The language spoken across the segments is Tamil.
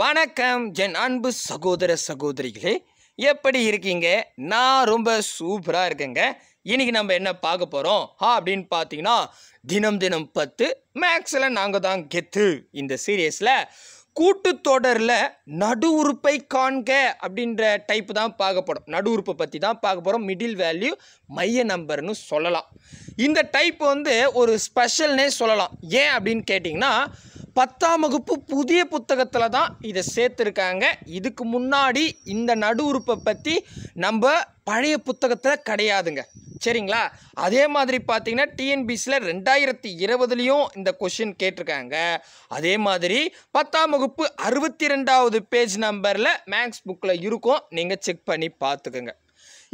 வணக்கம் என் அன்பு சகோதர சகோதரிகளே எப்படி இருக்கீங்க நான் ரொம்ப சூப்பராக இருக்கேங்க இன்றைக்கி நம்ம என்ன பார்க்க போகிறோம் ஆ அப்படின்னு பார்த்தீங்கன்னா தினம் தினம் பத்து மேக்ஸில் நாங்கள் தான் கெத்து இந்த சீரியஸில் கூட்டுத்தொடரில் நடு உறுப்பை காண்க அப்படின்ற டைப்பு தான் பார்க்க போகிறோம் நடு உறுப்பை பற்றி தான் பார்க்க போகிறோம் மிடில் வேல்யூ மைய நம்பர்னு சொல்லலாம் இந்த டைப் வந்து ஒரு ஸ்பெஷல்னே சொல்லலாம் ஏன் அப்படின்னு கேட்டிங்கன்னா பத்தாம் வகுப்பு புதிய புத்தகத்தில் தான் இதை சேர்த்துருக்காங்க இதுக்கு முன்னாடி இந்த நடு உறுப்பை பற்றி நம்ம பழைய புத்தகத்தில் கிடையாதுங்க சரிங்களா அதே மாதிரி பார்த்தீங்கன்னா டிஎன்பிசியில் ரெண்டாயிரத்தி இருபதுலேயும் இந்த கொஷின் கேட்டிருக்காங்க அதே மாதிரி பத்தாம் வகுப்பு அறுபத்தி ரெண்டாவது பேஜ் நம்பரில் மேக்ஸ் புக்கில் இருக்கும் நீங்கள் செக் பண்ணி பார்த்துக்குங்க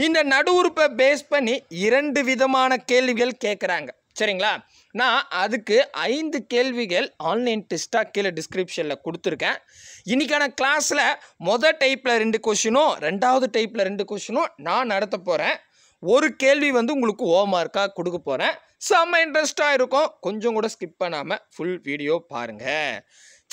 இந்த நடு உறுப்பை பேஸ் பண்ணி இரண்டு விதமான கேள்விகள் கேட்குறாங்க சரிங்களா நான் அதுக்கு ஐந்து கேள்விகள் ஆன்லைன் டெஸ்ட்டாக கீழே டிஸ்கிரிப்ஷனில் கொடுத்துருக்கேன் இன்றைக்கான கிளாஸில் மொதல் டைப்பில் ரெண்டு கொஷினும் ரெண்டாவது டைப்பில் ரெண்டு கொஷினும் நான் நடத்த போகிறேன் ஒரு கேள்வி வந்து உங்களுக்கு ஓ கொடுக்க போகிறேன் செம்ம இன்ட்ரெஸ்ட்டாக இருக்கும் கொஞ்சம் கூட ஸ்கிப் பண்ணாமல் ஃபுல் வீடியோ பாருங்கள்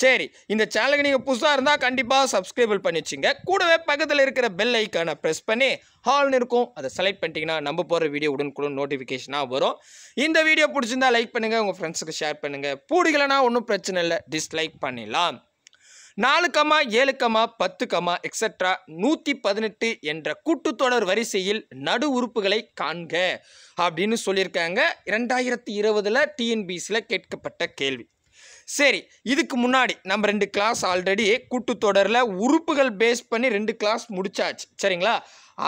சரி இந்த சேனலுக்கு நீங்கள் புதுசாக இருந்தால் கண்டிப்பாக சப்ஸ்கிரைபிள் பண்ணி வச்சுங்க கூடவே பக்கத்தில் இருக்கிற பெல் ஐக்கானை ப்ரெஸ் பண்ணி ஹால்னு இருக்கும் அதை செலக்ட் பண்ணிட்டீங்கன்னா நம்ம போகிற வீடியோ உடனுக்குடன் நோட்டிஃபிகேஷனாக வரும் இந்த வீடியோ பிடிச்சிருந்தா லைக் பண்ணுங்கள் உங்கள் ஃப்ரெண்ட்ஸுக்கு ஷேர் பண்ணுங்கள் பூடிகளைனா ஒன்றும் பிரச்சனை இல்லை டிஸ்லைக் பண்ணிடலாம் நாலு கமா ஏழு கமா பத்து கமா எக்ஸட்ரா நூற்றி பதினெட்டு என்ற கூட்டுத்தொடர் வரிசையில் நடு உறுப்புகளை காண்க அப்படின்னு சொல்லியிருக்காங்க இரண்டாயிரத்தி இருபதில் டிஎன்பிசியில் கேட்கப்பட்ட கேள்வி சரி இதுக்கு முன்னாடி நம்ம ரெண்டு கிளாஸ் ஆல்ரெடி கூட்டுத்தொடரில் உறுப்புகள் பேஸ் பண்ணி ரெண்டு கிளாஸ் முடிச்சாச்சு சரிங்களா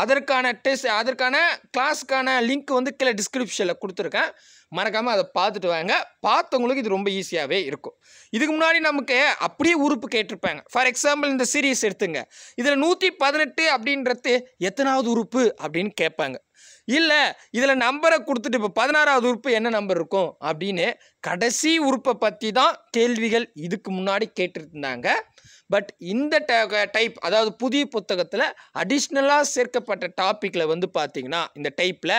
அதற்கான டெஸ்ட் அதற்கான கிளாஸுக்கான லிங்க் வந்து கீழே டிஸ்கிரிப்ஷனில் கொடுத்துருக்கேன் மறக்காமல் அதை பார்த்துட்டு வாங்க பார்த்தவங்களுக்கு இது ரொம்ப ஈஸியாகவே இருக்கும் இதுக்கு முன்னாடி நமக்கு அப்படியே உறுப்பு கேட்டிருப்பாங்க ஃபார் எக்ஸாம்பிள் இந்த சீரீஸ் எடுத்துங்க இதில் நூற்றி பதினெட்டு அப்படின்றது எத்தனாவது உறுப்பு அப்படின்னு கேட்பாங்க இல்லை இதில் நம்பரை கொடுத்துட்டு இப்போ பதினாறாவது உறுப்பு என்ன நம்பர் இருக்கும் அப்படின்னு கடைசி உறுப்பை பற்றி தான் கேள்விகள் இதுக்கு முன்னாடி கேட்டிருந்தாங்க பட் இந்த டைப் அதாவது புதிய புத்தகத்தில் அடிஷ்னலாக சேர்க்கப்பட்ட டாப்பிக்கில் வந்து பார்த்திங்கன்னா இந்த டைப்பில்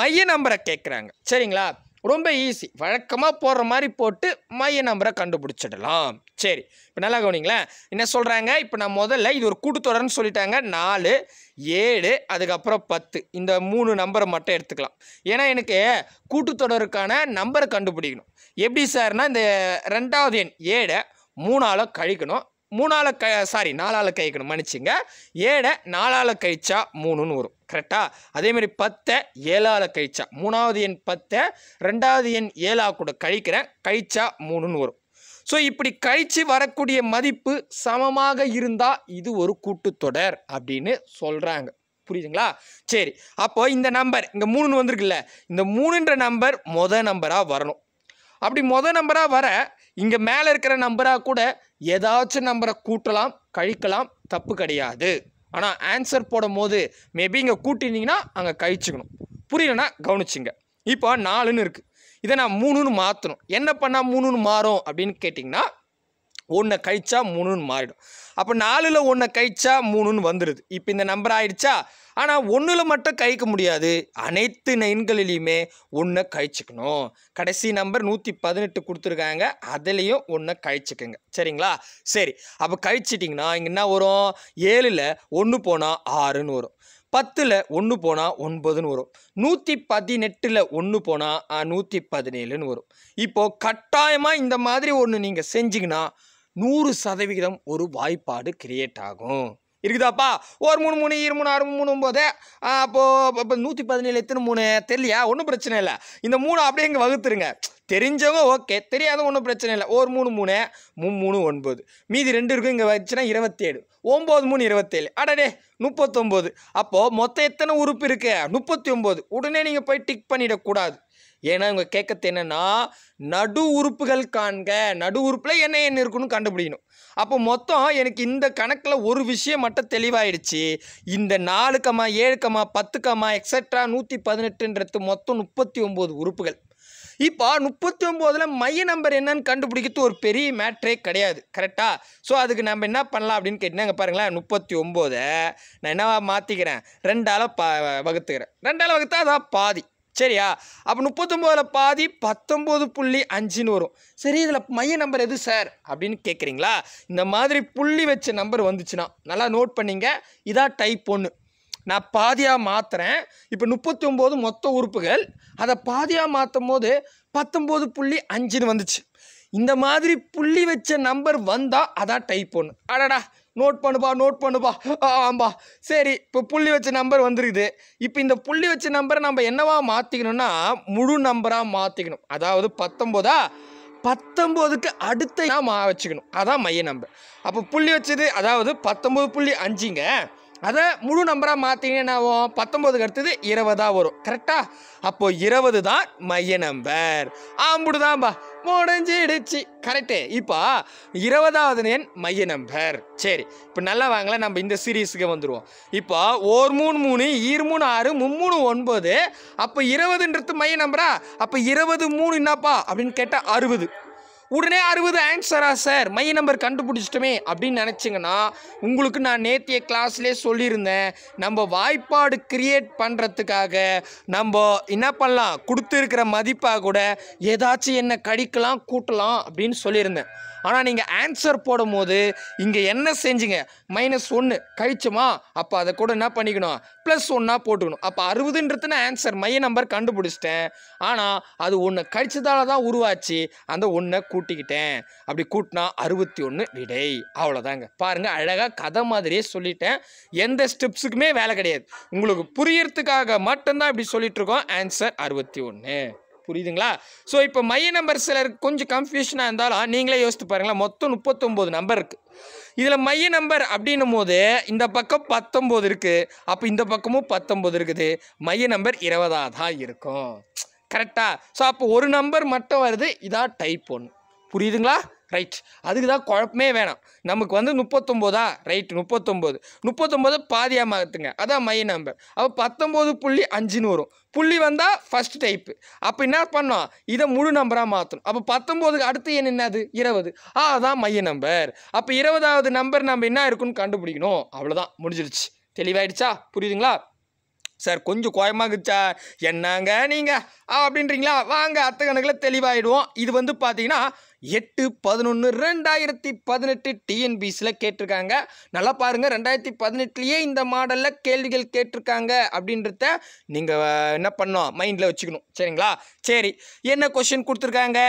மைய நம்பரை கேட்குறாங்க சரிங்களா ரொம்ப ஈஸி வழக்கமாக போடுற மாதிரி போட்டு மைய நம்பரை கண்டுபிடிச்சிடலாம் சரி இப்போ நல்லா கவனிங்களேன் என்ன சொல்கிறாங்க இப்போ நான் முதல்ல இது ஒரு கூட்டுத்தொடர்னு சொல்லிட்டாங்க நாலு ஏழு அதுக்கப்புறம் பத்து இந்த மூணு நம்பரை மட்டும் எடுத்துக்கலாம் ஏன்னா எனக்கு கூட்டுத்தொடருக்கான நம்பரை கண்டுபிடிக்கணும் எப்படி சார்னா இந்த ரெண்டாவது எண் ஏழை மூணால் கழிக்கணும் மூணால் க சாரி நாலால் கழிக்கணும் மன்னிச்சிங்க ஏழை நாலால் கழிச்சா மூணுன்னு வரும் கரெக்டாக அதேமாரி பத்தை ஏழால் கழிச்சா மூணாவது எண் பத்தை ரெண்டாவது எண் ஏழாக கூட கழிக்கிறேன் கழிச்சா மூணுன்னு வரும் ஸோ இப்படி கழித்து வரக்கூடிய மதிப்பு சமமாக இருந்தால் இது ஒரு கூட்டுத்தொடர் அப்படின்னு சொல்கிறாங்க புரியுதுங்களா சரி அப்போ இந்த நம்பர் இங்கே மூணுன்னு வந்திருக்குல்ல இந்த மூணுன்ற நம்பர் மொதல் நம்பராக வரணும் அப்படி மொதல் நம்பராக வர இங்கே மேலே இருக்கிற நம்பராக கூட ஏதாச்சும் நம்பரை கூட்டலாம் கழிக்கலாம் தப்பு கிடையாது ஆனால் ஆன்சர் போடும் போது மேபி இங்கே கூட்டினீங்கன்னா அங்கே கழிச்சுக்கணும் புரியலன்னா கவனிச்சிங்க இப்போ நாலுன்னு இருக்குது இதை நான் மூணுன்னு மாற்றணும் என்ன பண்ணால் மூணுன்னு மாறும் அப்படின்னு கேட்டிங்கன்னா ஒன்றை கழிச்சா மூணுன்னு மாறிடும் அப்போ நாலில் ஒன்று கைச்சா மூணுன்னு வந்துடுது இப்போ இந்த நம்பர் ஆயிடுச்சா ஆனால் ஒன்றில் மட்டும் கழிக்க முடியாது அனைத்து எண்களிலையுமே ஒன்றை கழிச்சுக்கணும் கடைசி நம்பர் நூற்றி பதினெட்டு கொடுத்துருக்காங்க அதுலேயும் ஒன்றை கழிச்சுக்கோங்க சரிங்களா சரி அப்போ கழிச்சிட்டிங்கன்னா இங்கே என்ன வரும் ஏழில் ஒன்று போனால் ஆறுன்னு வரும் பத்தில் ஒன்று போனால் ஒன்பதுன்னு வரும் நூற்றி பதினெட்டில் ஒன்று போனால் நூற்றி பதினேழுன்னு வரும் இப்போது கட்டாயமாக இந்த மாதிரி ஒன்று நீங்கள் செஞ்சிங்கன்னா நூறு சதவிகிதம் ஒரு வாய்ப்பாடு கிரியேட் ஆகும் இருக்குதாப்பா ஒரு மூணு மூணு இரு மூணு ஆறு மூணு ஒம்போது அப்போது இப்போ நூற்றி பதினேழு எத்தனை மூணு தெரியலையா ஒன்றும் பிரச்சனை இல்லை இந்த மூணு அப்படியே இங்கே வகுத்துருங்க தெரிஞ்சவங்க ஓகே தெரியாத ஒன்றும் பிரச்சனை இல்லை ஒரு மூணு மூணு மூணு மூணு ஒன்பது மீதி ரெண்டு இருக்கும் இங்கே வச்சுன்னா இருபத்தேழு ஒம்பது மூணு இருபத்தேழு அடடே முப்பத்தொம்போது அப்போது மொத்தம் எத்தனை உறுப்பு இருக்குது முப்பத்தி ஒம்பது உடனே நீங்கள் போய் டிக் பண்ணிடக்கூடாது ஏன்னா இவங்க கேட்கறது என்னென்னா நடு உறுப்புகள் காண்க நடு உறுப்பில் என்ன என்ன இருக்குன்னு கண்டுபிடிக்கணும் அப்போ மொத்தம் எனக்கு இந்த கணக்கில் ஒரு விஷயம் மட்டும் தெளிவாயிடுச்சு இந்த நாலு கமா ஏழு கமா பத்து கமா எக்ஸட்ரா நூற்றி பதினெட்டுன்றது மொத்தம் முப்பத்தி ஒம்பது உறுப்புகள் இப்போ முப்பத்தி ஒம்போதில் மைய நம்பர் என்னன்னு கண்டுபிடிக்கிறது ஒரு பெரிய மேட்ரே கிடையாது கரெக்டாக ஸோ அதுக்கு நம்ம என்ன பண்ணலாம் அப்படின்னு கேட்டினாங்க பாருங்களேன் முப்பத்தி ஒம்போதை நான் என்னவா மாற்றிக்கிறேன் ரெண்டால் பா வகுத்துக்கிறேன் ரெண்டால் வகுத்தா அதான் பாதி சரியா அப்போ முப்பத்தொம்போதில் பாதி பத்தொம்போது புள்ளி அஞ்சுன்னு வரும் சரி இதில் மைய நம்பர் எது சார் அப்படின்னு கேட்குறீங்களா இந்த மாதிரி புள்ளி வச்ச நம்பர் வந்துச்சுன்னா நல்லா நோட் பண்ணிங்க இதான் டைப் ஒன்று நான் பாதியாக மாற்றுறேன் இப்போ முப்பத்தி ஒம்பது மொத்த உறுப்புகள் அதை பாதியாக மாற்றும் போது பத்தொம்போது புள்ளி அஞ்சுன்னு வந்துச்சு இந்த மாதிரி புள்ளி வச்ச நம்பர் வந்தால் அதான் டைப் ஒன்று அடடா நோட் பண்ணுப்பா நோட் பண்ணுப்பா ஆம்பா சரி இப்போ புள்ளி வச்ச நம்பர் வந்துருக்குது இப்போ இந்த புள்ளி வச்ச நம்பரை நம்ம என்னவா மாற்றிக்கணும்னா முழு நம்பராக மாற்றிக்கணும் அதாவது பத்தொம்போதா பத்தொம்போதுக்கு அடுத்த வச்சுக்கணும் அதான் மைய நம்பர் அப்போ புள்ளி வச்சது அதாவது பத்தொம்போது புள்ளி அஞ்சுங்க அதை முழு நம்பராக மாற்றிங்கன்னா என்ன ஆகும் பத்தொம்பதுக்கு அடுத்தது இருபதாக வரும் கரெக்டா அப்போது இருபது தான் மைய நம்பர் ஆம்புடு தான்பா முடிஞ்சிடுச்சு கரெக்டு இப்போ இருபதாவது எண் மைய நம்பர் சரி இப்போ நல்லா வாங்கல நம்ம இந்த சீரீஸுக்கு வந்துடுவோம் இப்போ ஒரு மூணு மூணு ஈர் மூணு ஆறு மும்மூணு ஒன்பது அப்போ இருபதுன்றது மைய நம்பரா அப்போ இருபது மூணு என்னப்பா அப்படின்னு கேட்டால் அறுபது உடனே அறுபது ஆன்சரா சார் மைய நம்பர் கண்டுபிடிச்சிட்டோமே அப்படின்னு நினச்சிங்கன்னா உங்களுக்கு நான் நேத்திய கிளாஸ்லேயே சொல்லியிருந்தேன் நம்ம வாய்ப்பாடு கிரியேட் பண்ணுறதுக்காக நம்ம என்ன பண்ணலாம் கொடுத்துருக்கிற மதிப்பாக கூட ஏதாச்சும் என்ன கடிக்கலாம் கூட்டலாம் அப்படின்னு சொல்லியிருந்தேன் ஆனால் நீங்கள் ஆன்சர் போடும் போது இங்கே என்ன செஞ்சுங்க மைனஸ் ஒன்று கழிச்சோமா அப்போ அதை கூட என்ன பண்ணிக்கணும் ப்ளஸ் ஒன்னாக போட்டுக்கணும் அப்போ அறுபதுன்றதுன்னு ஆன்சர் மைய நம்பர் கண்டுபிடிச்சிட்டேன் ஆனால் அது ஒன்று கழிச்சதால தான் உருவாச்சு அந்த ஒன்றை கூட்டிக்கிட்டேன் அப்படி கூட்டினா அறுபத்தி ஒன்று விடை அவ்வளோதாங்க பாருங்கள் அழகாக கதை மாதிரியே சொல்லிட்டேன் எந்த ஸ்டெப்ஸுக்குமே வேலை கிடையாது உங்களுக்கு புரியறதுக்காக மட்டும்தான் இப்படி சொல்லிட்டு இருக்கோம் ஆன்சர் அறுபத்தி ஒன்று புரியுதுங்களா ஸோ இப்போ மைய நம்பர் சிலர் கொஞ்சம் கன்ஃபியூஷனாக இருந்தாலும் நீங்களே யோசித்து பாருங்களேன் மொத்தம் முப்பத்தொம்போது நம்பர் இருக்குது இதில் மைய நம்பர் அப்படின்னும் போது இந்த பக்கம் பத்தொம்போது இருக்குது அப்போ இந்த பக்கமும் பத்தொம்போது இருக்குது மைய நம்பர் இருபதாக தான் இருக்கும் கரெக்டாக ஸோ அப்போ ஒரு நம்பர் மட்டும் வருது இதான் டைப் ஒன்று புரியுதுங்களா ரைட் அதுக்கு தான் குழப்பமே வேணாம் நமக்கு வந்து முப்பத்தொம்போதா ரைட் முப்பத்தொம்போது முப்பத்தொம்போது பாதியாக மாற்றுங்க அதான் மை நம்பர் அப்போ பத்தொம்போது புள்ளி அஞ்சுன்னு வரும் புள்ளி வந்தால் ஃபஸ்ட் டைப்பு அப்போ என்ன பண்ணோம் இதை முழு நம்பராக மாற்றணும் அப்போ பத்தொம்போதுக்கு அடுத்து எண் என்னது இருபது ஆ அதான் மைய நம்பர் அப்போ இருபதாவது நம்பர் நம்ம என்ன இருக்குன்னு கண்டுபிடிக்கணும் அவ்வளோதான் முடிஞ்சிருச்சு தெளிவாயிடுச்சா புரியுதுங்களா சார் கொஞ்சம் கோயமாகுச்சா என்னங்க நீங்கள் அப்படின்றீங்களா வாங்க அத்தை கணக்கில் தெளிவாயிடுவோம் இது வந்து பார்த்தீங்கன்னா எட்டு பதினொன்று ரெண்டாயிரத்தி பதினெட்டு டிஎன்பிசியில் கேட்டிருக்காங்க நல்லா பாருங்கள் ரெண்டாயிரத்தி பதினெட்டுலேயே இந்த மாடலில் கேள்விகள் கேட்டிருக்காங்க அப்படின்றத நீங்கள் என்ன பண்ணோம் மைண்டில் வச்சுக்கணும் சரிங்களா சரி என்ன கொஷின் கொடுத்துருக்காங்க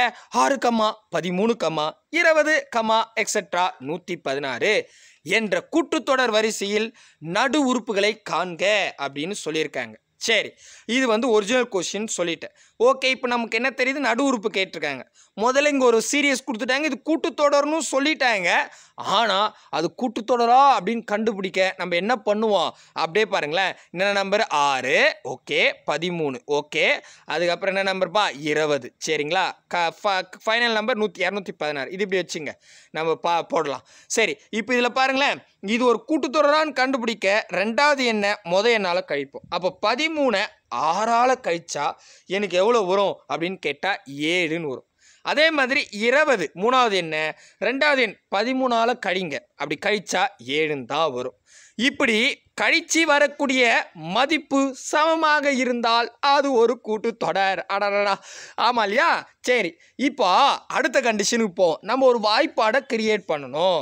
ஆறு கம்மா பதிமூணு கம்மா இருபது கமா எக்ஸட்ரா நூற்றி பதினாறு என்ற கூட்டுத்தொடர் வரிசையில் நடு உறுப்புகளை காண்க அப்படின்னு சொல்லியிருக்காங்க சரி இது வந்து ஒரிஜினல் கொஷின் சொல்லிட்டேன் ஓகே இப்போ நமக்கு என்ன தெரியுது நடு உறுப்பு கேட்டிருக்காங்க முதல்ல இங்கே ஒரு சீரியஸ் கொடுத்துட்டாங்க இது கூட்டுத்தொடர்னு சொல்லிட்டாங்க ஆனால் அது கூட்டுத்தொடரா அப்படின்னு கண்டுபிடிக்க நம்ம என்ன பண்ணுவோம் அப்படியே பாருங்களேன் என்ன நம்பர் ஆறு ஓகே பதிமூணு ஓகே அதுக்கப்புறம் என்ன நம்பர்ப்பா இருபது சரிங்களா க ஃபைனல் நம்பர் நூற்றி இரநூத்தி பதினாறு இது இப்படி வச்சுங்க நம்ம பா போடலாம் சரி இப்போ இதில் பாருங்களேன் இது ஒரு கூட்டுத்தொடரான்னு கண்டுபிடிக்க ரெண்டாவது எண்ணெய் முத எண்ணால் கழிப்போம் அப்போ பதிமூணை ஆறால் கழிச்சா எனக்கு எவ்வளோ வரும் அப்படின்னு கேட்டால் ஏழுன்னு வரும் அதே மாதிரி இருபது மூணாவது என்ன ரெண்டாவது எண் பதிமூணால் கழிங்க அப்படி கழிச்சா ஏழுன்னு தான் வரும் இப்படி கழிச்சு வரக்கூடிய மதிப்பு சமமாக இருந்தால் அது ஒரு கூட்டு தொடர் அடடடா ஆமாம் இல்லையா சரி இப்போ அடுத்த கண்டிஷனுக்கு போவோம் நம்ம ஒரு வாய்ப்பாடை கிரியேட் பண்ணணும்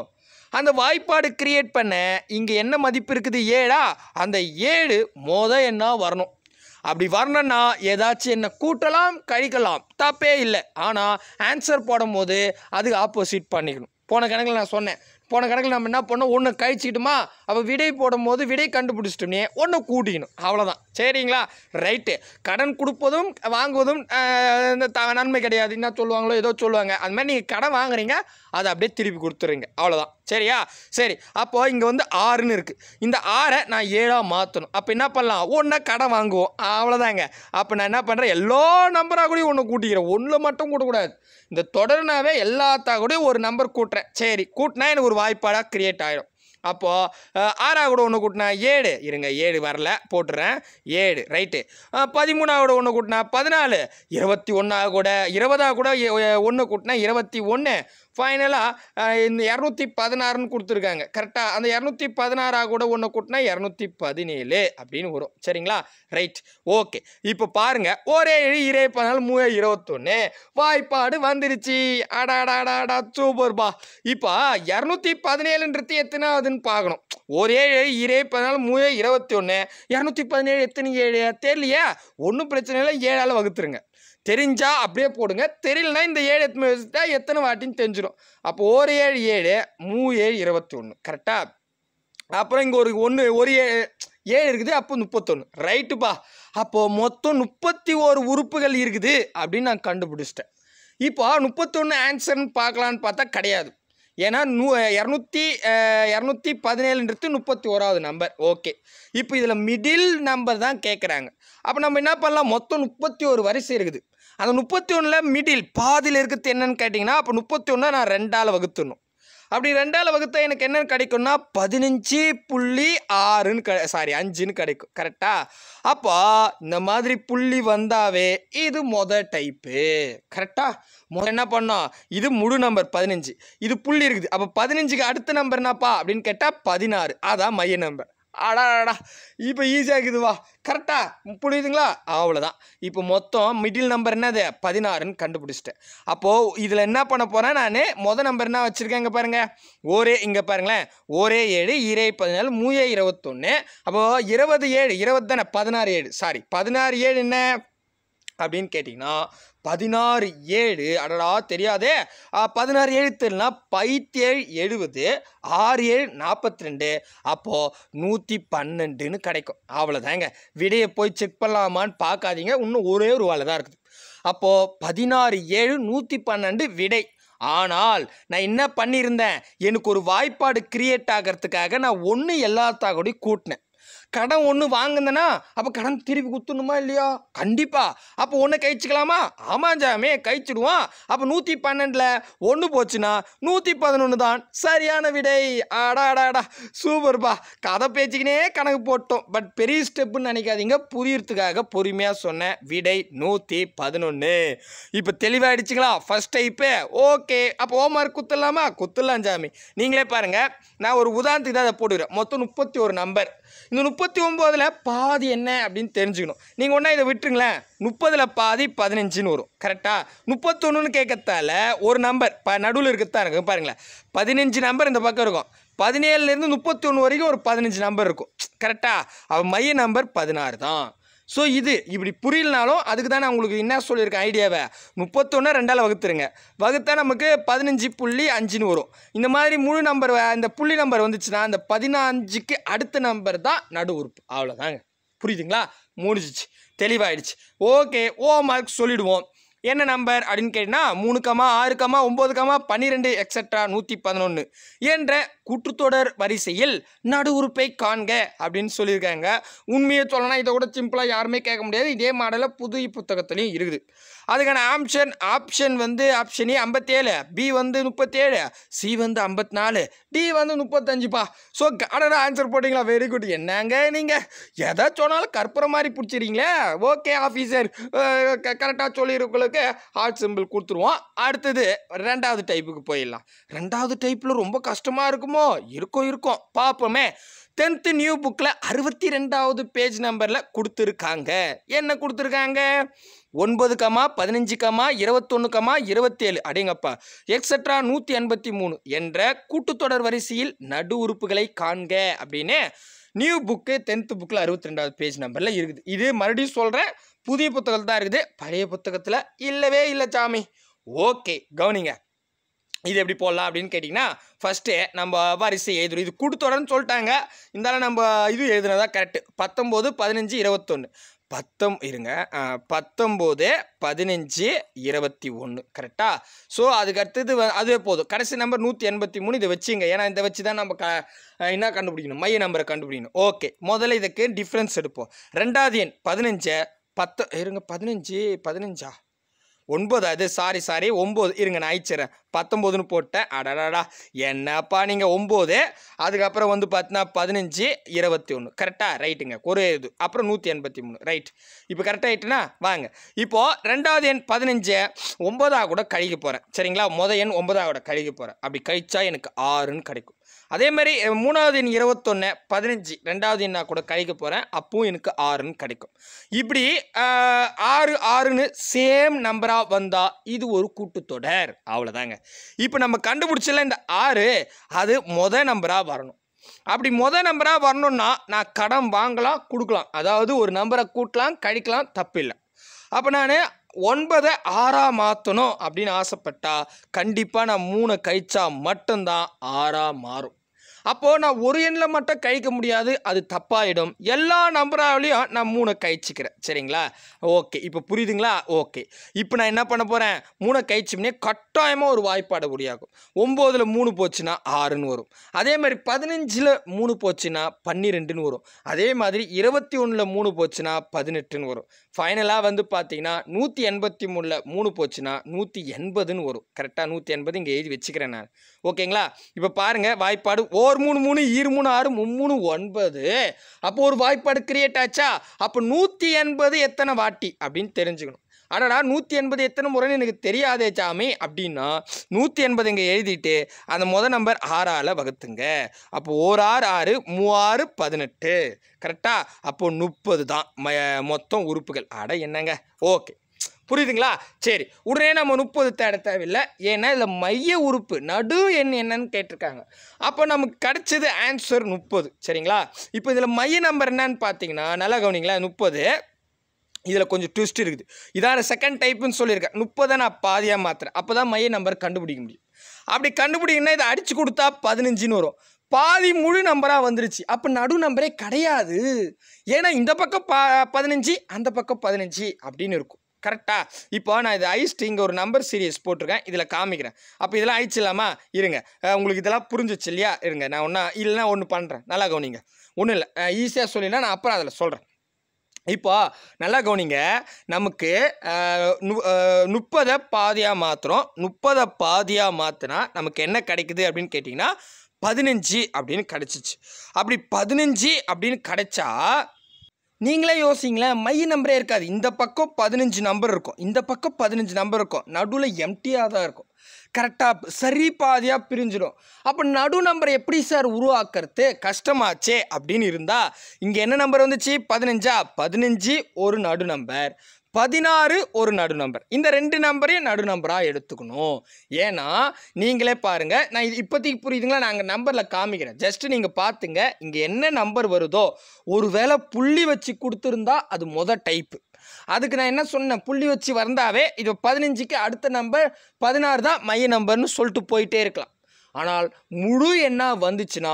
அந்த வாய்ப்பாடு கிரியேட் பண்ண இங்கே என்ன மதிப்பு இருக்குது ஏழா அந்த ஏழு மோத எண்ணாக வரணும் அப்படி வரணும்னா ஏதாச்சும் என்ன கூட்டலாம் கழிக்கலாம் தப்பே இல்லை ஆனால் ஆன்சர் போடும்போது அதுக்கு ஆப்போசிட் பண்ணிக்கணும் போன கணக்கில் நான் சொன்னேன் போன கணக்கில் நம்ம என்ன பண்ணோம் ஒன்று கழிச்சிக்கிட்டுமா அப்போ விடை போடும்போது விடை கண்டுபிடிச்சிட்டோம்னே ஒன்று கூட்டிக்கணும் அவ்வளோதான் சரிங்களா ரைட்டு கடன் கொடுப்பதும் வாங்குவதும் இந்த நன்மை கிடையாது என்ன சொல்லுவாங்களோ ஏதோ சொல்லுவாங்க அது மாதிரி நீங்கள் கடன் வாங்குறீங்க அதை அப்படியே திருப்பி கொடுத்துருங்க அவ்வளோதான் சரியா சரி அப்போது இங்கே வந்து ஆறுன்னு இருக்குது இந்த ஆறை நான் ஏழாக மாற்றணும் அப்போ என்ன பண்ணலாம் ஒன்றா கடன் வாங்குவோம் அவ்வளோதாங்க அப்போ நான் என்ன பண்ணுறேன் எல்லா நம்பராக கூடயும் ஒன்று கூட்டிக்கிறேன் ஒன்றில் மட்டும் கூடக்கூடாது இந்த தொடர்னாவே எல்லாத்தா கூட ஒரு நம்பர் கூட்டுறேன் சரி கூட்டினா எனக்கு ஒரு வாய்ப்பாடாக க்ரியேட் ஆகிடும் அப்போது ஆறாவது கூட ஒன்று கூட்டினா ஏழு இருங்க ஏழு வரல போட்டுறேன் ஏழு ரைட்டு பதிமூணாவது கூட ஒன்று கூட்டினா பதினாலு இருபத்தி ஒன்றாவது கூட இருபதாக கூட ஒன்று கூட்டினா இருபத்தி ஒன்று ஃபைனலாக இந்த இரநூத்தி பதினாறுன்னு கொடுத்துருக்காங்க கரெக்டாக அந்த இரநூத்தி பதினாறாக கூட ஒன்று கூட்டினா இரநூத்தி பதினேழு அப்படின்னு வரும் சரிங்களா ரைட் ஓகே இப்போ பாருங்கள் ஒரே ஏழு இரே பதினாலு மூ இருபத்தொன்று வாய்ப்பாடு வந்துருச்சு அடாடாடாடா சூப்பர்பா இப்போ இரநூத்தி பதினேழுன்றது எத்தனாவதுன்னு பார்க்கணும் ஒரே ஏழு இரே பதினாலு மூ இருபத்தி ஒன்று இரநூத்தி பதினேழு எத்தனை ஏழு தெரியலையா ஒன்றும் பிரச்சனை இல்லை ஏழால் வகுத்துருங்க தெரிஞ்சா அப்படியே போடுங்க தெரியலனா இந்த ஏழு எத்தனை வச்சுட்டா எத்தனை வாட்டின்னு தெரிஞ்சிடும் அப்போ ஒரு ஏழு ஏழு மூ ஏழு இருபத்தி ஒன்று கரெக்டாக அப்புறம் இங்கே ஒரு ஒன்று ஒரு ஏ ஏழு இருக்குது அப்போ முப்பத்தொன்று ரைட்டுப்பா அப்போது மொத்தம் முப்பத்தி ஒரு உறுப்புகள் இருக்குது அப்படின்னு நான் கண்டுபிடிச்சிட்டேன் இப்போ முப்பத்தொன்று ஆன்சர்னு பார்க்கலான்னு பார்த்தா கிடையாது ஏன்னா நூ இரநூத்தி இரநூத்தி பதினேழுன்றது முப்பத்தி ஓராவது நம்பர் ஓகே இப்போ இதில் மிடில் நம்பர் தான் கேட்குறாங்க அப்போ நம்ம என்ன பண்ணலாம் மொத்தம் முப்பத்தி ஒரு வரிசை இருக்குது அந்த முப்பத்தி ஒன்றில் மிடில் பாதியில் இருக்கிறது என்னன்னு கேட்டிங்கன்னா அப்போ முப்பத்தி நான் ரெண்டால் வகுத்துடணும் அப்படி ரெண்டால் வகுத்த எனக்கு என்னென்னு கிடைக்கும்னா பதினஞ்சு புள்ளி ஆறுன்னு க சாரி அஞ்சுன்னு கிடைக்கும் கரெக்டாக அப்போ இந்த மாதிரி புள்ளி வந்தாவே இது மொத டைப்பு கரெக்டாக மொதல் என்ன பண்ணோம் இது முழு நம்பர் பதினஞ்சு இது புள்ளி இருக்குது அப்போ பதினஞ்சுக்கு அடுத்த நம்பர்னாப்பா அப்படின்னு கேட்டால் பதினாறு அதான் மைய நம்பர் அடாடா இப்போ ஈஸியாக வா கரெக்டாக புரியுதுங்களா அவ்வளோதான் இப்போ மொத்தம் மிடில் நம்பர் என்னது பதினாறுன்னு கண்டுபிடிச்சிட்டேன் அப்போது இதில் என்ன பண்ண போகிறேன் நான் மொதல் நம்பர் என்ன வச்சுருக்கேன் இங்கே பாருங்கள் ஒரே இங்கே பாருங்களேன் ஒரே ஏழு இரே பதினாலு மூயே இருபத்தொன்று அப்போது இருபது ஏழு இருபது தானே பதினாறு ஏழு சாரி பதினாறு ஏழு என்ன அப்படின்னு கேட்டிங்கன்னா பதினாறு ஏழு அடடா தெரியாதே பதினாறு ஏழு தெரியலனா பைத்தேழு எழுபது ஆறு ஏழு நாற்பத்தி ரெண்டு அப்போது நூற்றி பன்னெண்டுன்னு கிடைக்கும் அவ்வளோதாங்க விடையை போய் செக் பண்ணலாமான்னு பார்க்காதீங்க இன்னும் ஒரே ஒரு வேலை தான் இருக்குது அப்போது பதினாறு ஏழு நூற்றி பன்னெண்டு விடை ஆனால் நான் என்ன பண்ணியிருந்தேன் எனக்கு ஒரு வாய்ப்பாடு கிரியேட் ஆகிறதுக்காக நான் ஒன்று எல்லாத்தாக்கூடையும் கூட்டினேன் கடன் ஒன்று வாங்குந்தனா அப்போ கடன் திருப்பி குத்துணுமா இல்லையா கண்டிப்பாக அப்போ ஒன்று கழிச்சிக்கலாமா ஆமாம் ஜாமே கழிச்சிடுவான் அப்போ நூற்றி பன்னெண்டில் ஒன்று போச்சுன்னா நூற்றி பதினொன்று தான் சரியான விடை ஆடா ஆடா ஆடா சூப்பர்ப்பா கதை பேச்சுக்கினே கணக்கு போட்டோம் பட் பெரிய ஸ்டெப்புன்னு நினைக்காதீங்க புரியறதுக்காக பொறுமையாக சொன்னேன் விடை நூற்றி பதினொன்று இப்போ தெளிவாகிடுச்சுங்களா ஃபஸ்ட் டைப்பு ஓகே அப்போ ஹோம்ஒர்க் குத்துடலாமா குத்துடலாம் ஜாமி நீங்களே பாருங்கள் நான் ஒரு உதாரணத்துக்கு தான் அதை போட்டுக்கிறேன் மொத்தம் முப்பத்தி ஒரு நம்பர் இந்த முப்பத்தி ஒம்போதில் பாதி என்ன அப்படின்னு தெரிஞ்சுக்கணும் நீங்கள் ஒன்றா இதை விட்டுருங்களேன் முப்பதில் பாதி பதினஞ்சுன்னு வரும் கரெக்டாக முப்பத்தொன்றுன்னு கேட்கத்தால ஒரு நம்பர் ப நடுவில் இருக்கத்தான் இருக்கு பாருங்களேன் பதினஞ்சு நம்பர் இந்த பக்கம் இருக்கும் பதினேழுலேருந்து முப்பத்தி ஒன்று வரைக்கும் ஒரு பதினஞ்சு நம்பர் இருக்கும் கரெக்டாக அவன் மைய நம்பர் பதினாறு தான் ஸோ இது இப்படி புரியலனாலும் அதுக்கு தானே உங்களுக்கு என்ன சொல்லியிருக்கேன் ஐடியாவை முப்பத்தொன்று ரெண்டால் வகுத்துருங்க வகுத்தா நமக்கு பதினஞ்சு புள்ளி அஞ்சுன்னு வரும் இந்த மாதிரி முழு நம்பர் இந்த புள்ளி நம்பர் வந்துச்சுன்னா அந்த பதினஞ்சுக்கு அடுத்த நம்பர் தான் நடு உறுப்பு அவ்வளோதாங்க புரியுதுங்களா முடிஞ்சிச்சு தெளிவாயிடுச்சு ஓகே ஓ மார்க் சொல்லிவிடுவோம் என்ன நம்பர் அப்படின்னு கேட்டிங்கன்னா மூணு கமா ஆறு கமா ஒம்பது கமா பன்னிரெண்டு எக்ஸட்ரா நூற்றி பதினொன்று என்ற கூட்டுத்தொடர் வரிசையில் நடு உறுப்பை காண்க அப்படின்னு சொல்லியிருக்காங்க உண்மையை சொல்லணும் இதை கூட சிம்பிளாக யாருமே கேட்க முடியாது இதே மாடலில் புது புத்தகத்துலையும் இருக்குது அதுக்கான ஆப்ஷன் ஆப்ஷன் வந்து ஆப்ஷன் ஏ ஐம்பத்தேழு பி வந்து முப்பத்தேழு சி வந்து ஐம்பத்தி நாலு டி வந்து முப்பத்தஞ்சுப்பா ஸோ கடனாக ஆன்சர் போட்டிங்களா வெரி குட் என்னங்க நீங்கள் எதை சொன்னாலும் கற்பூர மாதிரி பிடிச்சிருங்களே ஓகே ஆஃபீஸர் கரெக்டாக சொல்லியிருக்கவங்களுக்கு ஹார்ட் சிம்பிள் கொடுத்துருவோம் அடுத்தது ரெண்டாவது டைப்புக்கு போயிடலாம் ரெண்டாவது டைப்பில் ரொம்ப கஷ்டமாக இருக்குமோ இருக்குமோ இருக்கும் இருக்கும் பார்ப்போமே டென்த்து நியூ புக்கில் அறுபத்தி ரெண்டாவது பேஜ் நம்பரில் கொடுத்துருக்காங்க என்ன கொடுத்துருக்காங்க ஒன்பது கமா பதினஞ்சு கமா இருபத்தொன்று கமா இருபத்தேழு அடேங்கப்பா எக்ஸட்ரா நூற்றி எண்பத்தி மூணு என்ற கூட்டுத்தொடர் வரிசையில் நடு உறுப்புகளை காண்க அப்படின்னு நியூ புக்கு டென்த்து புக்கில் அறுபத்தி ரெண்டாவது பேஜ் நம்பரில் இருக்குது இது மறுபடியும் சொல்கிறேன் புதிய புத்தகத்தில் தான் இருக்குது பழைய புத்தகத்தில் இல்லவே இல்லை சாமி ஓகே கவனிங்க இது எப்படி போடலாம் அப்படின்னு கேட்டிங்கன்னா ஃபஸ்ட்டு நம்ம வாரிசை எழுதுறோம் இது கொடுத்தோடன்னு சொல்லிட்டாங்க இருந்தாலும் நம்ம இது எழுதுனதா கரெக்டு பத்தொம்போது பதினஞ்சு இருபத்தொன்று பத்தம் இருங்க பத்தொம்போது பதினஞ்சு இருபத்தி ஒன்று கரெக்டா ஸோ அதுக்கு அடுத்தது அதுவே போதும் கடைசி நம்பர் நூற்றி எண்பத்தி மூணு இதை வச்சுங்க ஏன்னா இதை வச்சு தான் நம்ம க என்ன கண்டுபிடிக்கணும் மைய நம்பரை கண்டுபிடிக்கணும் ஓகே முதல்ல இதுக்கு டிஃப்ரென்ஸ் எடுப்போம் ரெண்டாவது எண் பதினஞ்சு பத்து இருங்க பதினஞ்சு பதினஞ்சா ஒன்பது அது சாரி சாரி ஒம்பது இருங்க நான் அழிச்சிடறேன் பத்தொம்போதுன்னு போட்டேன் அடடாடா என்னப்பா நீங்கள் ஒம்பது அதுக்கப்புறம் வந்து பார்த்தீங்கன்னா பதினஞ்சு இருபத்தி ஒன்று கரெக்டாக ரைட்டுங்க ஒரு இது அப்புறம் நூற்றி எண்பத்தி மூணு ரைட் இப்போ கரெக்டாக ஆகிட்டுனா வாங்க இப்போது ரெண்டாவது எண் பதினஞ்சு ஒம்பதாக கூட கழிக்க போகிறேன் சரிங்களா மொதல் எண் ஒம்பதாக கூட கழிக்க போகிறேன் அப்படி கழிச்சா எனக்கு ஆறுன்னு கிடைக்கும் அதே மாதிரி மூணாவது எண் இருபத்தொன்று பதினஞ்சு ரெண்டாவது எண் நான் கூட கழிக்க போகிறேன் அப்பவும் எனக்கு ஆறுன்னு கிடைக்கும் இப்படி ஆறு ஆறுன்னு சேம் நம்பராக வந்தால் இது ஒரு கூட்டுத்தொடர் அவ்வளோதாங்க இப்போ நம்ம கண்டுபிடிச்சல இந்த ஆறு அது மொத நம்பராக வரணும் அப்படி மொத நம்பராக வரணும்னா நான் கடன் வாங்கலாம் கொடுக்கலாம் அதாவது ஒரு நம்பரை கூட்டலாம் கழிக்கலாம் தப்பில்லை அப்போ நான் ஒன்பதை ஆறாக மாற்றணும் அப்படின்னு ஆசைப்பட்டால் கண்டிப்பாக நான் மூணை கழிச்சா மட்டும்தான் ஆறாக மாறும் அப்போது நான் ஒரு எண்ணில் மட்டும் கழிக்க முடியாது அது தப்பாயிடும் எல்லா நம்பராலையும் நான் மூணை கழிச்சிக்கிறேன் சரிங்களா ஓகே இப்போ புரியுதுங்களா ஓகே இப்போ நான் என்ன பண்ண போகிறேன் மூணை கழிச்சோம்னே கட்டாயமாக ஒரு வாய்ப்பாடு முடியாகும் ஒம்போதில் மூணு போச்சுன்னா ஆறுன்னு வரும் அதே மாதிரி பதினஞ்சில் மூணு போச்சுன்னா பன்னிரெண்டுன்னு வரும் அதே மாதிரி இருபத்தி ஒன்றில் மூணு போச்சுன்னா பதினெட்டுன்னு வரும் ஃபைனலாக வந்து பார்த்தீங்கன்னா நூற்றி எண்பத்தி மூணில் மூணு போச்சுன்னா நூற்றி எண்பதுன்னு வரும் கரெக்டாக நூற்றி எண்பது இங்கே எழுதி வச்சுக்கிறேன் நான் ஓகேங்களா இப்போ பாருங்கள் வாய்ப்பாடு ஓர் மூணு மூணு ஈர் மூணு ஆறு மும்மூணு ஒன்பது அப்போ ஒரு வாய்ப்பாடு கிரியேட் ஆச்சா அப்போ நூற்றி எண்பது எத்தனை வாட்டி அப்படின்னு தெரிஞ்சுக்கணும் அடடா நூற்றி எண்பது எத்தனை முறைன்னு எனக்கு தெரியாதே சாமி அப்படின்னா நூற்றி எண்பது இங்கே எழுதிட்டு அந்த மொதல் நம்பர் ஆறால் வகுத்துங்க அப்போ ஓர் ஆறு ஆறு மூவாறு பதினெட்டு கரெக்டாக அப்போது முப்பது தான் ம மொத்தம் உறுப்புகள் அட என்னங்க ஓகே புரியுதுங்களா சரி உடனே நம்ம முப்பது தேட தேவையில்லை ஏன்னா இதில் மைய உறுப்பு நடு எண் என்னன்னு கேட்டிருக்காங்க அப்போ நமக்கு கிடச்சது ஆன்சர் முப்பது சரிங்களா இப்போ இதில் மைய நம்பர் என்னன்னு பார்த்தீங்கன்னா நல்லா கவனிங்களா முப்பது இதில் கொஞ்சம் ட்விஸ்ட் இருக்குது இதான் செகண்ட் டைப்புன்னு சொல்லியிருக்கேன் முப்பதை நான் பாதியாக மாற்றுறேன் அப்போ தான் மைய நம்பர் கண்டுபிடிக்க முடியும் அப்படி கண்டுபிடிக்கணும்னா இதை அடித்து கொடுத்தா பதினஞ்சுன்னு வரும் பாதி முழு நம்பராக வந்துருச்சு அப்போ நடு நம்பரே கிடையாது ஏன்னா இந்த பக்கம் பா பதினஞ்சு அந்த பக்கம் பதினஞ்சு அப்படின்னு இருக்கும் கரெக்டாக இப்போ நான் இது ஐஸ்ட் இங்கே ஒரு நம்பர் சீரியஸ் போட்டிருக்கேன் இதில் காமிக்கிறேன் அப்போ இதெல்லாம் அழிச்சிடலாமா இருங்க உங்களுக்கு இதெல்லாம் புரிஞ்சிச்சு இல்லையா இருங்க நான் ஒன்றா இல்லைன்னா ஒன்று பண்ணுறேன் நல்லா கவனிங்க ஒன்றும் இல்லை ஈஸியாக சொல்லினா நான் அப்புறம் அதில் சொல்கிறேன் இப்போ நல்லா கவனிங்க நமக்கு முப்பதை பாதியாக மாற்றுறோம் முப்பதை பாதியாக மாத்தினா நமக்கு என்ன கிடைக்குது அப்படின்னு கேட்டிங்கன்னா பதினஞ்சு அப்படின்னு கிடச்சிச்சு அப்படி பதினஞ்சு அப்படின்னு கிடச்சா நீங்களே யோசிங்களேன் மைய நம்பரே இருக்காது இந்த பக்கம் பதினஞ்சு நம்பர் இருக்கும் இந்த பக்கம் பதினஞ்சு நம்பர் இருக்கும் நடுவில் எம்டியாக தான் இருக்கும் கரெக்டாக சரி பாதியாக பிரிஞ்சிடும் அப்போ நடு நம்பரை எப்படி சார் உருவாக்குறது கஷ்டமாச்சே அப்படின்னு இருந்தால் இங்கே என்ன நம்பர் வந்துச்சு பதினஞ்சா பதினஞ்சு ஒரு நடு நம்பர் பதினாறு ஒரு நடு நம்பர் இந்த ரெண்டு நம்பரையும் நடு நம்பராக எடுத்துக்கணும் ஏன்னா நீங்களே பாருங்கள் நான் இது இப்போதைக்கு புரியுதுங்களா நாங்கள் நம்பரில் காமிக்கிறேன் ஜஸ்ட்டு நீங்கள் பார்த்துங்க இங்கே என்ன நம்பர் வருதோ ஒரு வேளை புள்ளி வச்சு கொடுத்துருந்தா அது மொதல் டைப்பு அதுக்கு நான் என்ன சொன்னேன் புள்ளி வச்சு வந்தாவே இது பதினஞ்சுக்கு அடுத்த நம்பர் பதினாறு தான் மைய நம்பர்னு சொல்லிட்டு போயிட்டே இருக்கலாம் ஆனால் முழு எண்ணாக வந்துச்சுன்னா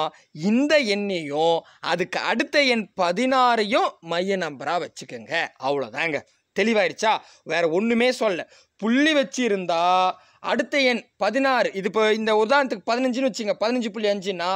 இந்த எண்ணையும் அதுக்கு அடுத்த எண் பதினாறையும் மைய நம்பராக வச்சுக்கோங்க அவ்வளோதாங்க தெளிவாயிடுச்சா வேறு ஒன்றுமே சொல்ல புள்ளி வச்சு இருந்தால் அடுத்த எண் பதினாறு இது இப்போ இந்த உதாரணத்துக்கு பதினஞ்சுன்னு வச்சுங்க பதினஞ்சு புள்ளி அஞ்சுன்னா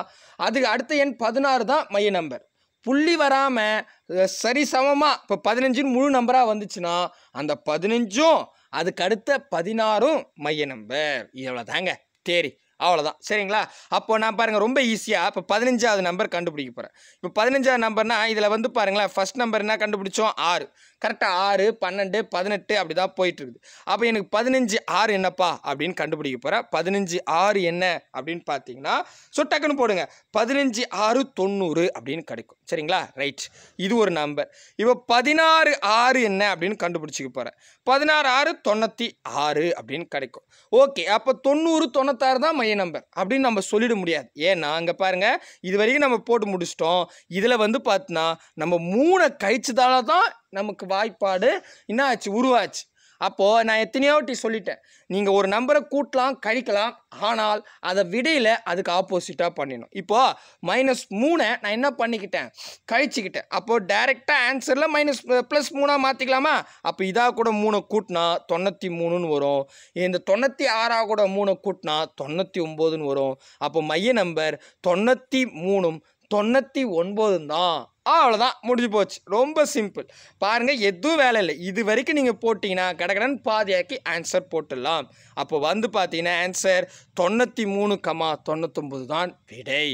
அதுக்கு அடுத்த எண் பதினாறு தான் மைய நம்பர் புள்ளி வராமல் சரி சமமாக இப்போ பதினஞ்சுன்னு முழு நம்பராக வந்துச்சுன்னா அந்த பதினஞ்சும் அதுக்கடுத்த பதினாறும் மைய நம்பர் இவ்வளோ தாங்க தேரி அவ்வளோதான் சரிங்களா அப்போ நான் பாருங்கள் ரொம்ப ஈஸியாக இப்போ பதினஞ்சாவது நம்பர் கண்டுபிடிக்க போகிறேன் இப்போ பதினஞ்சாவது நம்பர்னா இதில் வந்து பாருங்களேன் ஃபஸ்ட் நம்பர் என்ன கண்டுபிடிச்சோம் ஆறு கரெக்டாக ஆறு பன்னெண்டு பதினெட்டு அப்படி தான் போயிட்டுருக்குது அப்போ எனக்கு பதினஞ்சு ஆறு என்னப்பா அப்படின்னு கண்டுபிடிக்க போகிறேன் பதினஞ்சு ஆறு என்ன அப்படின்னு பார்த்தீங்கன்னா ஸோ டக்குன்னு போடுங்க பதினஞ்சு ஆறு தொண்ணூறு அப்படின்னு கிடைக்கும் சரிங்களா ரைட் இது ஒரு நம்பர் இப்போ பதினாறு ஆறு என்ன அப்படின்னு கண்டுபிடிச்சிக்க போகிறேன் பதினாறு ஆறு தொண்ணூற்றி ஆறு அப்படின்னு கிடைக்கும் ஓகே அப்போ தொண்ணூறு தொண்ணூத்தாறு தான் மைய நம்பர் அப்படின்னு நம்ம சொல்லிட முடியாது ஏன்னா அங்கே பாருங்கள் இது வரைக்கும் நம்ம போட்டு முடிச்சிட்டோம் இதில் வந்து பார்த்தினா நம்ம மூணை கழிச்சதால தான் நமக்கு வாய்ப்பாடு என்ன ஆச்சு உருவாச்சு அப்போது நான் எத்தனையோட்டி சொல்லிட்டேன் நீங்கள் ஒரு நம்பரை கூட்டலாம் கழிக்கலாம் ஆனால் அதை விடையில் அதுக்கு ஆப்போசிட்டாக பண்ணிடணும் இப்போது மைனஸ் மூணை நான் என்ன பண்ணிக்கிட்டேன் கழிச்சிக்கிட்டேன் அப்போது டைரெக்டாக ஆன்சரில் மைனஸ் ப்ளஸ் மூணாக மாற்றிக்கலாமா அப்போ இதாக கூட மூணை கூட்டினா தொண்ணூற்றி மூணுன்னு வரும் இந்த தொண்ணூற்றி ஆறாக கூட மூணை கூட்டினா தொண்ணூற்றி ஒம்போதுன்னு வரும் அப்போ மைய நம்பர் தொண்ணூற்றி மூணும் தொண்ணூற்றி ஒன்பதும் தான் அவ்வளோதான் முடிஞ்சு போச்சு ரொம்ப சிம்பிள் பாருங்கள் எதுவும் வேலை இல்லை இது வரைக்கும் நீங்கள் போட்டிங்கன்னா கடகடன் பாதியாக்கி ஆன்சர் போட்டுடலாம் அப்போ வந்து பார்த்தீங்கன்னா ஆன்சர் தொண்ணூற்றி மூணு கமா தொண்ணூத்தொம்பது தான் விடை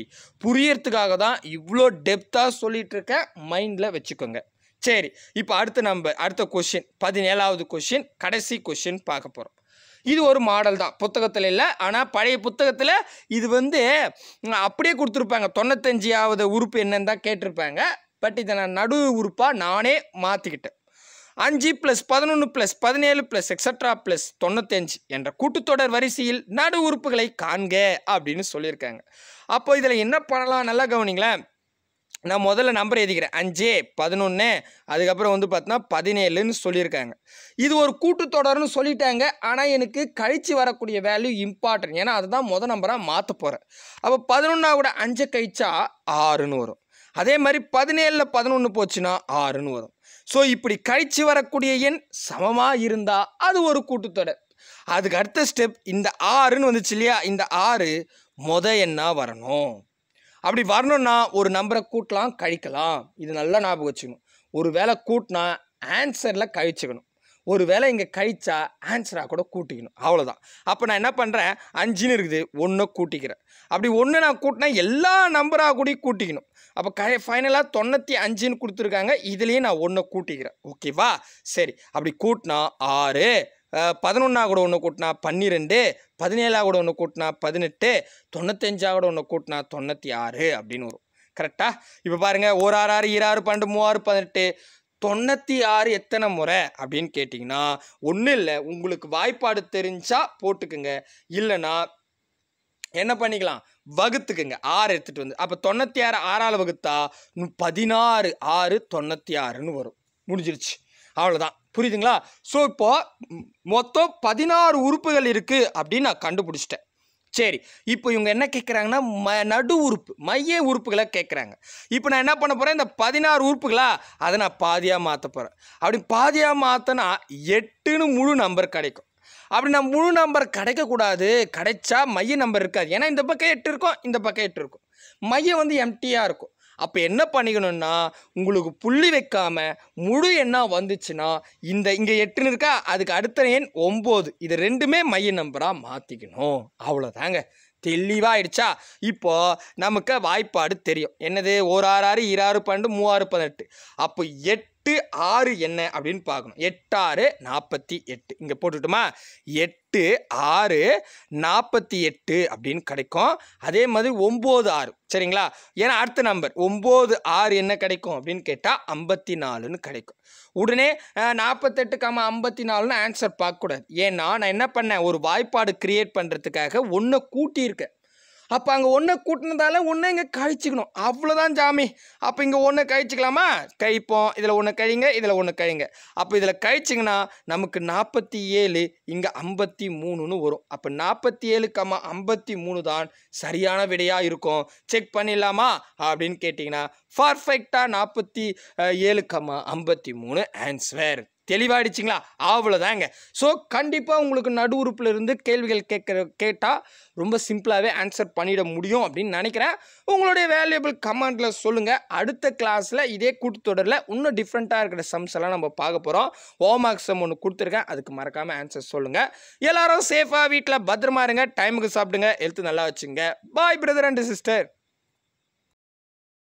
புரியறதுக்காக தான் இவ்வளோ டெப்த்தாக சொல்லிகிட்டு இருக்கேன் மைண்டில் வச்சுக்கோங்க சரி இப்போ அடுத்த நம்பர் அடுத்த கொஷின் பதினேழாவது கொஷின் கடைசி கொஷின் பார்க்க போகிறோம் இது ஒரு மாடல் தான் புத்தகத்தில் இல்லை ஆனால் பழைய புத்தகத்தில் இது வந்து அப்படியே கொடுத்துருப்பாங்க தொண்ணூத்தஞ்சாவது உறுப்பு என்னன்னு தான் கேட்டிருப்பாங்க பட் இதை நான் நடு உறுப்பாக நானே மாற்றிக்கிட்டேன் அஞ்சு ப்ளஸ் பதினொன்று ப்ளஸ் பதினேழு ப்ளஸ் எக்ஸட்ரா ப்ளஸ் தொண்ணூத்தஞ்சு என்ற கூட்டுத்தொடர் வரிசையில் நடு உறுப்புகளை காண்க அப்படின்னு சொல்லியிருக்காங்க அப்போ இதில் என்ன பண்ணலாம் நல்லா கவனிங்களேன் நான் முதல்ல நம்பர் எழுதிக்கிறேன் அஞ்சு பதினொன்று அதுக்கப்புறம் வந்து பார்த்தோன்னா பதினேழுன்னு சொல்லியிருக்காங்க இது ஒரு கூட்டுத்தொடர்னு சொல்லிட்டாங்க ஆனால் எனக்கு கழித்து வரக்கூடிய வேல்யூ இம்பார்ட்டன்ட் ஏன்னா அதுதான் முதல் நம்பராக மாற்ற போகிறேன் அப்போ பதினொன்னா கூட அஞ்சு கழிச்சா ஆறுன்னு வரும் அதே மாதிரி பதினேழில் பதினொன்று போச்சுன்னா ஆறுன்னு வரும் ஸோ இப்படி கழித்து வரக்கூடிய எண் சமமாக இருந்தால் அது ஒரு கூட்டுத்தொடர் அதுக்கு அடுத்த ஸ்டெப் இந்த ஆறுன்னு வந்துச்சு இல்லையா இந்த ஆறு மொத எண்ணாக வரணும் அப்படி வரணும்னா ஒரு நம்பரை கூட்டலாம் கழிக்கலாம் இது நல்லா ஞாபகம் வச்சுக்கணும் ஒரு வேலை கூட்டினா ஆன்சரில் கழிச்சுக்கணும் ஒரு வேலை இங்கே கழிச்சா ஆன்சராக கூட கூட்டிக்கணும் அவ்வளோதான் அப்போ நான் என்ன பண்ணுறேன் அஞ்சுன்னு இருக்குது ஒன்றை கூட்டிக்கிறேன் அப்படி ஒன்று நான் கூட்டினா எல்லா நம்பராக கூட கூட்டிக்கணும் அப்போ க ஃபைனலாக தொண்ணூற்றி அஞ்சுன்னு கொடுத்துருக்காங்க இதுலேயும் நான் ஒன்று கூட்டிக்கிறேன் ஓகேவா சரி அப்படி கூட்டினா ஆறு பதினொன்னா கூட ஒன்று கூட்டினா பன்னிரெண்டு பதினேழாக கூட ஒன்று கூட்டினா பதினெட்டு தொண்ணூத்தஞ்சாக கூட ஒன்று கூட்டினா தொண்ணூற்றி ஆறு அப்படின்னு வரும் கரெக்டாக இப்போ பாருங்கள் ஒரு ஆறு ஆறு இரு ஆறு பன்னெண்டு மூவாறு பதினெட்டு தொண்ணூற்றி ஆறு எத்தனை முறை அப்படின்னு கேட்டிங்கன்னா ஒன்றும் இல்லை உங்களுக்கு வாய்ப்பாடு தெரிஞ்சால் போட்டுக்குங்க இல்லைன்னா என்ன பண்ணிக்கலாம் வகுத்துக்குங்க ஆறு எடுத்துகிட்டு வந்து அப்போ தொண்ணூற்றி ஆறு ஆறால் வகுத்தா பதினாறு ஆறு தொண்ணூற்றி ஆறுன்னு வரும் முடிஞ்சிருச்சு அவ்வளோதான் புரியுதுங்களா ஸோ இப்போது மொத்தம் பதினாறு உறுப்புகள் இருக்குது அப்படின்னு நான் கண்டுபிடிச்சிட்டேன் சரி இப்போ இவங்க என்ன கேட்குறாங்கன்னா ம நடு உறுப்பு மைய உறுப்புகளை கேட்குறாங்க இப்போ நான் என்ன பண்ண போகிறேன் இந்த பதினாறு உறுப்புகளா அதை நான் பாதியாக மாற்ற போகிறேன் அப்படி பாதியாக மாற்றினா எட்டுன்னு முழு நம்பர் கிடைக்கும் அப்படின்னா முழு நம்பர் கிடைக்கக்கூடாது கிடைச்சா மைய நம்பர் இருக்காது ஏன்னா இந்த பக்கம் எட்டு இருக்கும் இந்த பக்கம் எட்டு இருக்கும் மையம் வந்து எம்டியாக இருக்கும் அப்போ என்ன பண்ணிக்கணும்னா உங்களுக்கு புள்ளி வைக்காமல் முழு எண்ணாக வந்துச்சுன்னா இந்த இங்கே எட்டுன்னு இருக்கா அதுக்கு அடுத்த எண் ஒம்பது இது ரெண்டுமே மைய நம்பராக மாற்றிக்கணும் அவ்வளோதாங்க தெளிவாயிடுச்சா இப்போது நமக்கு வாய்ப்பாடு தெரியும் என்னது ஒரு ஆறு ஆறு இரு ஆறு பன்னெண்டு மூவாறு பதினெட்டு அப்போ எட்டு எட்டு ஆறு என்ன அப்படின்னு பார்க்கணும் எட்டு ஆறு நாற்பத்தி எட்டு இங்கே போட்டுட்டுமா எட்டு ஆறு நாற்பத்தி எட்டு அப்படின்னு கிடைக்கும் அதே மாதிரி ஒம்பது ஆறு சரிங்களா ஏன்னா அடுத்த நம்பர் ஒம்பது ஆறு என்ன கிடைக்கும் அப்படின்னு கேட்டால் ஐம்பத்தி நாலுன்னு கிடைக்கும் உடனே நாற்பத்தெட்டு காம ஐம்பத்தி நாலுன்னு ஆன்சர் பார்க்கக்கூடாது ஏன்னா நான் என்ன பண்ணேன் ஒரு வாய்ப்பாடு கிரியேட் பண்ணுறதுக்காக ஒன்று கூட்டியிருக்கேன் அப்போ அங்கே ஒன்றை கூட்டினதால ஒன்றை இங்கே கழிச்சிக்கணும் அவ்வளோதான் ஜாமி அப்போ இங்கே ஒன்றை கழிச்சிக்கலாமா கழிப்போம் இதில் ஒன்று கழிங்க இதில் ஒன்று கழிங்க அப்போ இதில் கழிச்சிங்கன்னா நமக்கு நாற்பத்தி ஏழு இங்கே ஐம்பத்தி மூணுன்னு வரும் அப்போ நாற்பத்தி ஏழு கம்மா ஐம்பத்தி மூணு தான் சரியான விடையாக இருக்கும் செக் பண்ணிடலாமா அப்படின்னு கேட்டிங்கன்னா பர்ஃபெக்டாக நாற்பத்தி ஏழு கம்மா ஐம்பத்தி மூணு ஆன்ஸ்வேர் தெளிவாயிடுச்சிங்களா அவ்வளோதாங்க ஸோ கண்டிப்பாக உங்களுக்கு நடு உறுப்பில் இருந்து கேள்விகள் கேட்குற கேட்டால் ரொம்ப சிம்பிளாகவே ஆன்சர் பண்ணிட முடியும் அப்படின்னு நினைக்கிறேன் உங்களுடைய வேல்யூபிள் கமெண்ட்டில் சொல்லுங்கள் அடுத்த கிளாஸில் இதே கூட்டத்தொடரில் இன்னும் டிஃப்ரெண்ட்டாக இருக்கிற சம்ஸ் எல்லாம் நம்ம பார்க்க போகிறோம் ஹோம் ஒர்க் ஒன்று கொடுத்துருக்கேன் அதுக்கு மறக்காமல் ஆன்சர் சொல்லுங்கள் எல்லாரும் சேஃபாக வீட்டில் பத்திரமா இருங்க டைமுக்கு சாப்பிடுங்க ஹெல்த்து நல்லா வச்சுங்க பாய் பிரதர் அண்ட் சிஸ்டர்